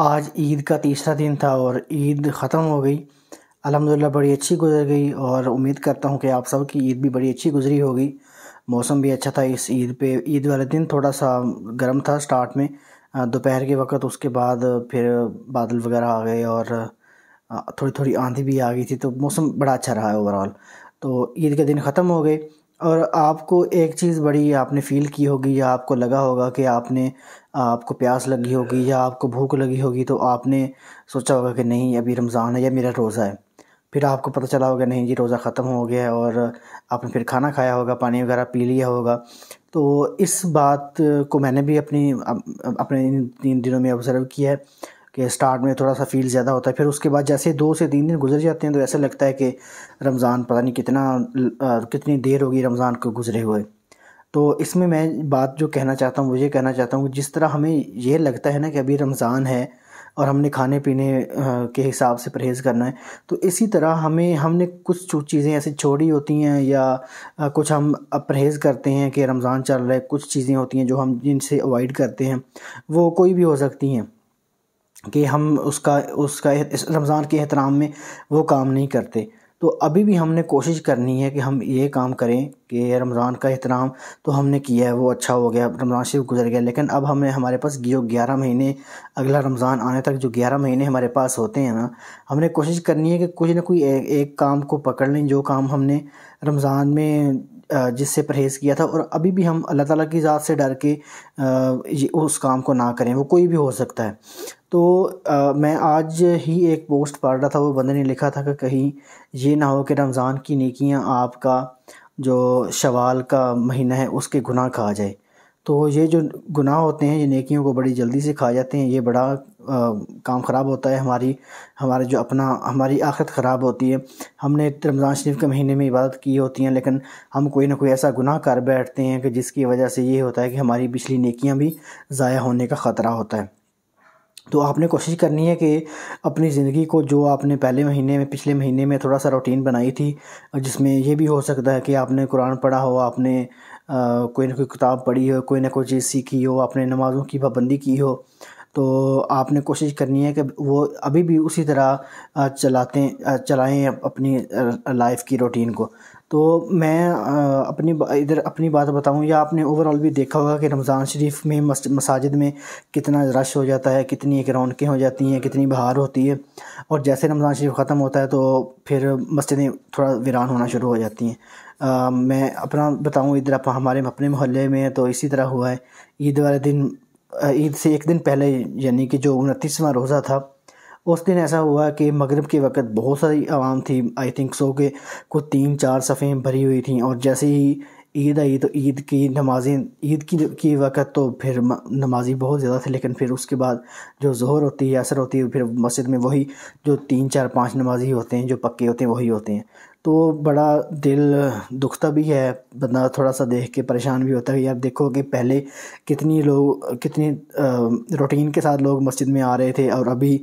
आज ईद का तीसरा दिन था और ईद ख़त्म हो गई अलहमदिल्ला बड़ी अच्छी गुजर गई और उम्मीद करता हूँ कि आप सब की ईद भी बड़ी अच्छी गुजरी होगी मौसम भी अच्छा था इस ईद पे ईद वाले दिन थोड़ा सा गर्म था स्टार्ट में दोपहर के वक्त उसके बाद फिर बादल वगैरह आ गए और थोड़ी थोड़ी आंधी भी आ गई थी तो मौसम बड़ा अच्छा रहा है ओवरऑल तो ईद के दिन ख़त्म हो गए और आपको एक चीज़ बड़ी आपने फ़ील की होगी या आपको लगा होगा कि आपने आपको प्यास लगी होगी या आपको भूख लगी होगी तो आपने सोचा होगा कि नहीं अभी रमज़ान है या मेरा रोज़ा है फिर आपको पता चला होगा नहीं जी रोज़ा ख़त्म हो गया है और आपने फिर खाना खाया होगा पानी वगैरह पी लिया होगा तो इस बात को मैंने भी अपनी अपने इन तीन दिनों में ऑब्ज़र्व किया है कि स्टार्ट में थोड़ा सा फील ज़्यादा होता है फिर उसके बाद जैसे दो से तीन दिन गुजर जाते हैं तो ऐसा लगता है कि रमज़ान पता नहीं कितना कितनी देर होगी रमज़ान को गुजरे हुए तो इसमें मैं बात जो कहना चाहता हूँ वो ये कहना चाहता हूँ जिस तरह हमें यह लगता है ना कि अभी रमज़ान है और हमने खाने पीने के हिसाब से परहेज़ करना है तो इसी तरह हमें हमने कुछ चीज़ें ऐसे छोड़ी होती हैं या कुछ हम परहेज़ करते हैं कि रमज़ान चल रहा है कुछ चीज़ें होती हैं जो हम जिनसे अवॉइड करते हैं वो कोई भी हो सकती हैं कि हम उसका उसका इस रमज़ान के एहतराम में वो काम नहीं करते तो अभी भी हमने कोशिश करनी है कि हम ये काम करें कि रमज़ान का एहतराम तो हमने किया है वो अच्छा हो गया रमज़ान शरीफ गुजर गया लेकिन अब हमें हमारे पास जो ग्यारह महीने अगला रमज़ान आने तक जो ग्यारह महीने हमारे पास होते हैं ना हमने कोशिश करनी है कि कुछ ना कोई एक, एक काम को पकड़ लें जो काम हमने रमज़ान में जिससे परहेज़ किया था और अभी भी हम अल्लाह ताला की ज़ात से डर के उस काम को ना करें वो कोई भी हो सकता है तो आ, मैं आज ही एक पोस्ट पढ़ रहा था वो बंदे ने लिखा था कि कहीं ये ना हो कि रमज़ान की नेकियां आपका जो शवाल का महीना है उसके गुनाह खा जाए तो ये जो गुनाह होते हैं ये नेकियों को बड़ी जल्दी से खा जाते हैं ये बड़ा काम ख़राब होता है हमारी हमारे जो अपना हमारी आखिरत ख़राब होती है हमने रमज़ान शरीफ के महीने में इबादत की होती हैं लेकिन हम कोई ना कोई ऐसा गुनाह कर बैठते हैं कि जिसकी वजह से ये होता है कि हमारी पिछली नेकियाँ भी ज़ाया होने का ख़तरा होता है तो आपने कोशिश करनी है कि अपनी ज़िंदगी को जो आपने पहले महीने में पिछले महीने में थोड़ा सा रूटीन बनाई थी जिसमें यह भी हो सकता है कि आपने कुरान पढ़ा हो आपने आ, कोई ना कोई किताब पढ़ी हो कोई ना कोई चीज़ सीखी हो आपने नमाज़ों की पाबंदी की हो तो आपने कोशिश करनी है कि वो अभी भी उसी तरह चलाते चलाएं अपनी लाइफ की रूटीन को तो मैं अपनी इधर अपनी बात बताऊं या आपने ओवरऑल भी देखा होगा कि रमज़ान शरीफ में मसाजिद में कितना रश हो जाता है कितनी एक रौनकें हो जाती हैं कितनी बहार होती है और जैसे रमज़ान शरीफ ख़त्म होता है तो फिर मस्जिदें थोड़ा वीरान होना शुरू हो जाती हैं मैं अपना बताऊं इधर आप हमारे अपने मोहल्ले में तो इसी तरह हुआ है ईद वाले दिन ईद से एक दिन पहले यानी कि जो उनतीसवां रोज़ा था उस दिन ऐसा हुआ कि मगरब के वक़्त बहुत सारी आवाम थी आई थिंक सो के कुछ तीन चार सफ़ें भरी हुई थी और जैसे ही ईद आई तो ईद की नमाज़ें ईद की की वक़्त तो फिर नमाजी बहुत ज़्यादा थे लेकिन फिर उसके बाद जो जहर होती है असर होती है फिर मस्जिद में वही जो तीन चार पांच नमाजी होते हैं जो पक्के होते हैं वही होते हैं तो बड़ा दिल दुखता भी है बंदा थोड़ा सा देख के परेशान भी होता है यार देखो कि पहले कितनी लोग कितनी रूटीन के साथ लोग मस्जिद में आ रहे थे और अभी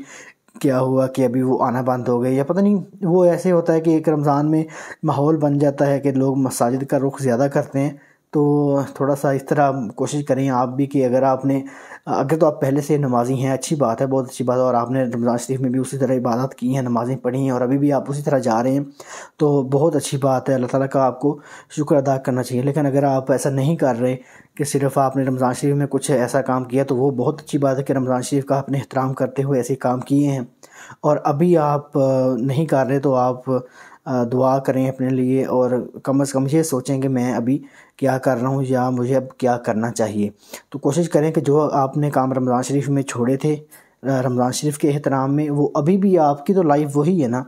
क्या हुआ कि अभी वो आना बंद हो गए या पता नहीं वो ऐसे होता है कि एक रमज़ान में माहौल बन जाता है कि लोग मसाजिद का रुख ज़्यादा करते हैं तो थोड़ा सा इस तरह कोशिश करें आप भी कि अगर आपने अगर तो आप पहले से नमाजी हैं अच्छी बात है बहुत अच्छी बात है और आपने रमज़ान शरीफ में भी उसी तरह इबादत की हैं नमाज़ें पढ़ी हैं और अभी भी आप उसी तरह जा रहे हैं तो बहुत अच्छी बात है अल्लाह ताला का आपको शुक्र अदा करना चाहिए लेकिन अगर आप ऐसा नहीं कर रहे कि सिर्फ आपने रमज़ान शरीफ में कुछ ऐसा काम किया तो वो बहुत अच्छी बात है कि रमज़ान शरीफ का आपने एहतराम करते हुए ऐसे काम किए हैं और अभी आप नहीं कर रहे तो आप दुआ करें अपने लिए और कम से कम ये सोचें कि मैं अभी क्या कर रहा हूँ या मुझे अब क्या करना चाहिए तो कोशिश करें कि जो आपने काम रमज़ान शरीफ में छोड़े थे रमज़ान शरीफ के एहतराम में वो अभी भी आपकी तो लाइफ वही है ना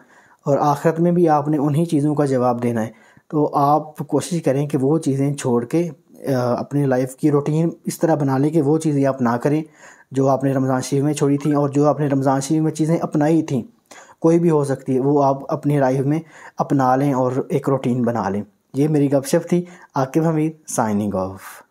और आखिरत में भी आपने उन्हीं चीज़ों का जवाब देना है तो आप कोशिश करें कि वो चीज़ें छोड़ के अपनी लाइफ की रूटीन इस तरह बना लें कि वो चीज़ें आप ना करें जो आपने रमज़ान शरीफ में छोड़ी थी और जो आपने रमज़ान शरीफ में चीज़ें अपनाई थी कोई भी हो सकती है वो आप अपनी लाइफ में अपना लें और एक रूटीन बना लें ये मेरी गपशप थी आकिब हमीद साइनिंग ऑफ